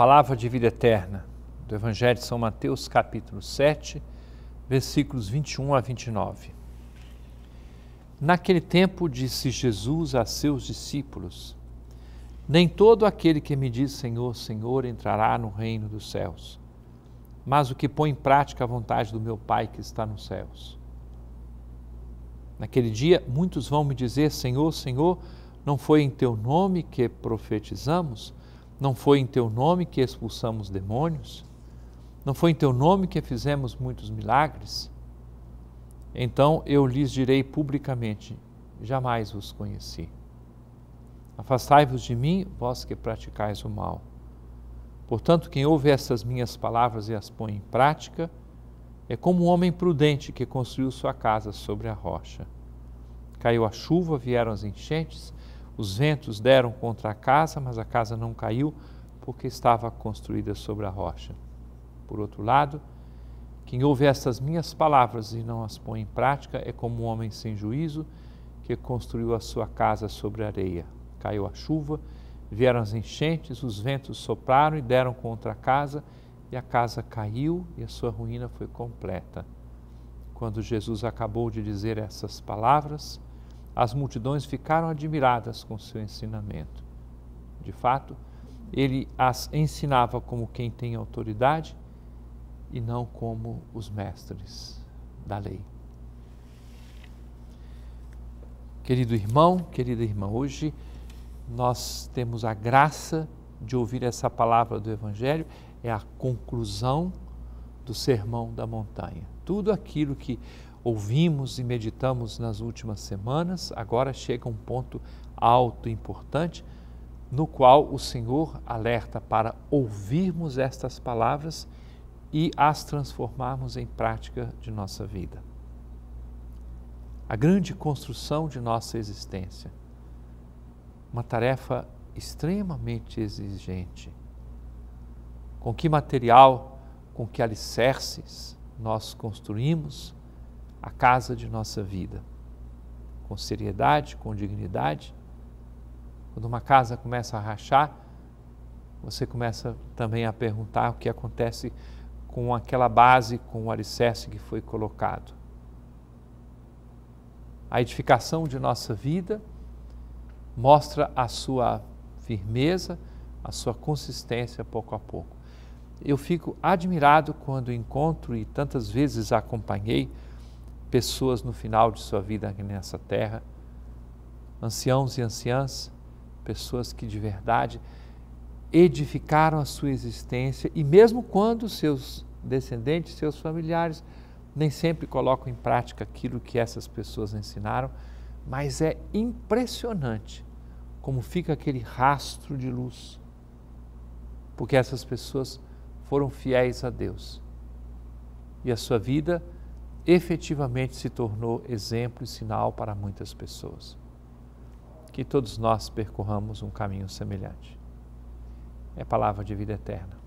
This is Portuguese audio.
palavra de vida eterna do Evangelho de São Mateus, capítulo 7, versículos 21 a 29. Naquele tempo disse Jesus a seus discípulos: Nem todo aquele que me diz Senhor, Senhor entrará no reino dos céus, mas o que põe em prática a vontade do meu Pai que está nos céus. Naquele dia, muitos vão me dizer: Senhor, Senhor, não foi em teu nome que profetizamos? Não foi em teu nome que expulsamos demônios? Não foi em teu nome que fizemos muitos milagres? Então eu lhes direi publicamente: jamais vos conheci. Afastai-vos de mim, vós que praticais o mal. Portanto, quem ouve estas minhas palavras e as põe em prática, é como um homem prudente que construiu sua casa sobre a rocha. Caiu a chuva, vieram as enchentes, os ventos deram contra a casa, mas a casa não caiu, porque estava construída sobre a rocha. Por outro lado, quem ouve estas minhas palavras e não as põe em prática é como um homem sem juízo que construiu a sua casa sobre areia. Caiu a chuva, vieram as enchentes, os ventos sopraram e deram contra a casa, e a casa caiu e a sua ruína foi completa. Quando Jesus acabou de dizer essas palavras, as multidões ficaram admiradas com seu ensinamento. De fato, ele as ensinava como quem tem autoridade e não como os mestres da lei. Querido irmão, querida irmã, hoje nós temos a graça de ouvir essa palavra do Evangelho, é a conclusão do Sermão da Montanha. Tudo aquilo que ouvimos e meditamos nas últimas semanas, agora chega um ponto alto e importante, no qual o Senhor alerta para ouvirmos estas palavras e as transformarmos em prática de nossa vida. A grande construção de nossa existência, uma tarefa extremamente exigente. Com que material, com que alicerces nós construímos a casa de nossa vida com seriedade, com dignidade. Quando uma casa começa a rachar, você começa também a perguntar o que acontece com aquela base, com o alicerce que foi colocado. A edificação de nossa vida mostra a sua firmeza, a sua consistência pouco a pouco. Eu fico admirado quando encontro e tantas vezes acompanhei pessoas no final de sua vida aqui nessa terra, anciãos e anciãs, pessoas que de verdade edificaram a sua existência e mesmo quando seus descendentes, seus familiares nem sempre colocam em prática aquilo que essas pessoas ensinaram, mas é impressionante como fica aquele rastro de luz, porque essas pessoas foram fiéis a Deus e a sua vida efetivamente se tornou exemplo e sinal para muitas pessoas. Que todos nós percorramos um caminho semelhante. É palavra de vida eterna.